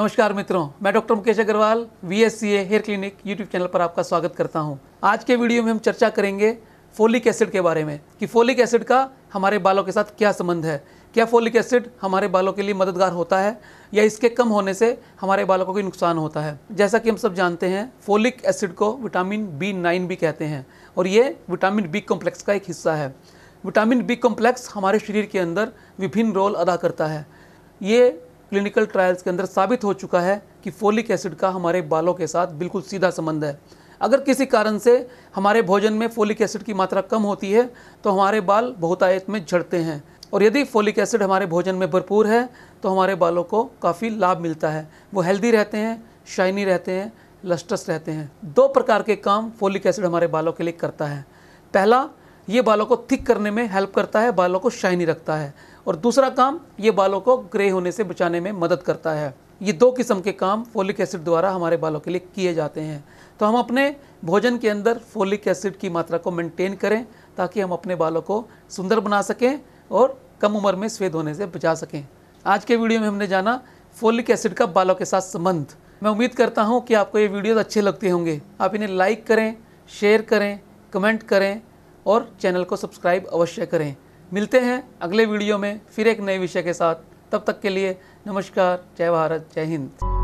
नमस्कार मित्रों मैं doctor Mukesh Agarwal V S C A hair clinic YouTube channel पर आपका स्वागत करता हूं। आज के वीडियो में हम चर्चा करेंगे फोलिक एसिड के बारे में कि फोलिक एसिड का हमारे बालों के साथ क्या संबंध है क्या फोलिक एसिड हमारे बालों के लिए मददगार होता है या इसके कम होने से हमारे बालों को कोई नुकसान होता है जैसा कि हम सब जानते हैं फोलिक एसिड को विटामिन बी नाइन भी कहते हैं और ये विटामिन बी कॉम्प्लेक्स का एक हिस्सा है विटामिन बी कॉम्प्लेक्स हमारे शरीर के अंदर विभिन्न रोल अदा करता है ये क्लिनिकल ट्रायल्स के अंदर साबित हो चुका है कि फोलिक एसिड का हमारे बालों के साथ बिल्कुल सीधा संबंध है अगर किसी कारण से हमारे भोजन में फोलिक एसिड की मात्रा कम होती है तो हमारे बाल बहुतायत में झड़ते हैं और यदि फोलिक एसिड हमारे भोजन में भरपूर है तो हमारे बालों को काफ़ी लाभ मिलता है वो हेल्दी रहते हैं शाइनी रहते हैं लस्टस रहते हैं दो प्रकार के काम फोलिक एसिड हमारे बालों के लिए करता है पहला ये बालों को थिक करने में हेल्प करता है बालों को शाइनी रखता है और दूसरा काम ये बालों को ग्रे होने से बचाने में मदद करता है ये दो किस्म के काम फोलिक एसिड द्वारा हमारे बालों के लिए किए जाते हैं तो हम अपने भोजन के अंदर फोलिक एसिड की मात्रा को मेंटेन करें ताकि हम अपने बालों को सुंदर बना सकें और कम उम्र में स्वेद होने से बचा सकें आज के वीडियो में हमने जाना फोलिक एसिड का बालों के साथ संबंध मैं उम्मीद करता हूँ कि आपको ये वीडियोज़ अच्छे लगते होंगे आप इन्हें लाइक करें शेयर करें कमेंट करें और चैनल को सब्सक्राइब अवश्य करें मिलते हैं अगले वीडियो में फिर एक नए विषय के साथ तब तक के लिए नमस्कार जय भारत जय हिंद